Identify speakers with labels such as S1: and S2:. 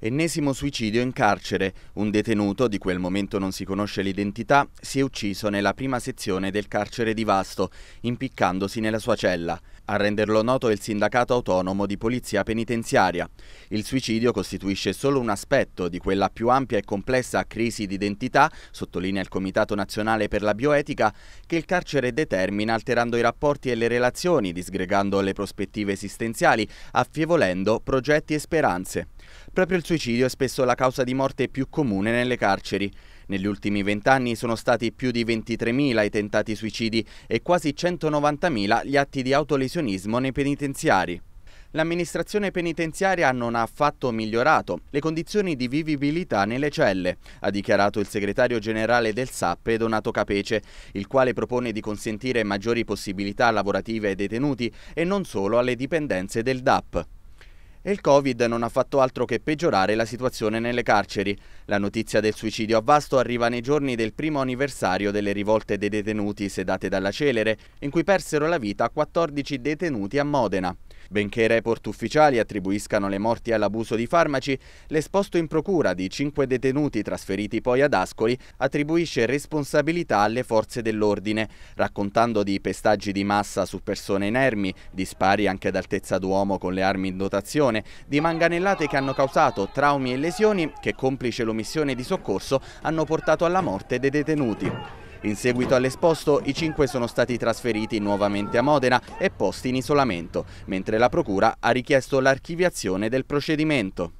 S1: Ennesimo suicidio in carcere. Un detenuto, di quel momento non si conosce l'identità, si è ucciso nella prima sezione del carcere di Vasto, impiccandosi nella sua cella. A renderlo noto è il sindacato autonomo di polizia penitenziaria. Il suicidio costituisce solo un aspetto di quella più ampia e complessa crisi di identità, sottolinea il Comitato Nazionale per la Bioetica, che il carcere determina alterando i rapporti e le relazioni, disgregando le prospettive esistenziali, affievolendo progetti e speranze. Proprio il il suicidio è spesso la causa di morte più comune nelle carceri. Negli ultimi vent'anni sono stati più di 23.000 i tentati suicidi e quasi 190.000 gli atti di autolesionismo nei penitenziari. L'amministrazione penitenziaria non ha affatto migliorato le condizioni di vivibilità nelle celle, ha dichiarato il segretario generale del SAP Donato Capece, il quale propone di consentire maggiori possibilità lavorative ai detenuti e non solo alle dipendenze del DAP e il Covid non ha fatto altro che peggiorare la situazione nelle carceri. La notizia del suicidio a Vasto arriva nei giorni del primo anniversario delle rivolte dei detenuti sedate dalla celere, in cui persero la vita 14 detenuti a Modena. Benché i report ufficiali attribuiscano le morti all'abuso di farmaci, l'esposto in procura di cinque detenuti trasferiti poi ad Ascoli attribuisce responsabilità alle forze dell'ordine, raccontando di pestaggi di massa su persone inermi, di spari anche ad altezza d'uomo con le armi in dotazione, di manganellate che hanno causato traumi e lesioni che complice l'omissione di soccorso hanno portato alla morte dei detenuti. In seguito all'esposto i cinque sono stati trasferiti nuovamente a Modena e posti in isolamento, mentre la Procura ha richiesto l'archiviazione del procedimento.